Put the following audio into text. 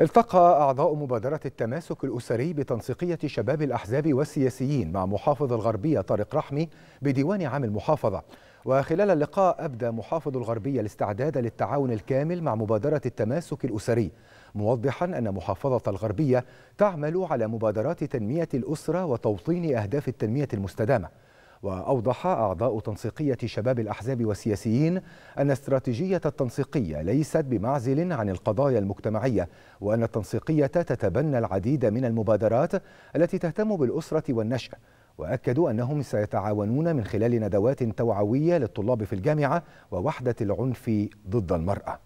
التقى أعضاء مبادرة التماسك الأسري بتنسيقية شباب الأحزاب والسياسيين مع محافظ الغربية طارق رحمي بديوان عام المحافظة وخلال اللقاء أبدى محافظ الغربية الاستعداد للتعاون الكامل مع مبادرة التماسك الأسري موضحا أن محافظة الغربية تعمل على مبادرات تنمية الأسرة وتوطين أهداف التنمية المستدامة وأوضح أعضاء تنسيقية شباب الأحزاب والسياسيين أن استراتيجية التنسيقية ليست بمعزل عن القضايا المجتمعية وأن التنسيقية تتبنى العديد من المبادرات التي تهتم بالأسرة والنشأ وأكدوا أنهم سيتعاونون من خلال ندوات توعوية للطلاب في الجامعة ووحدة العنف ضد المرأة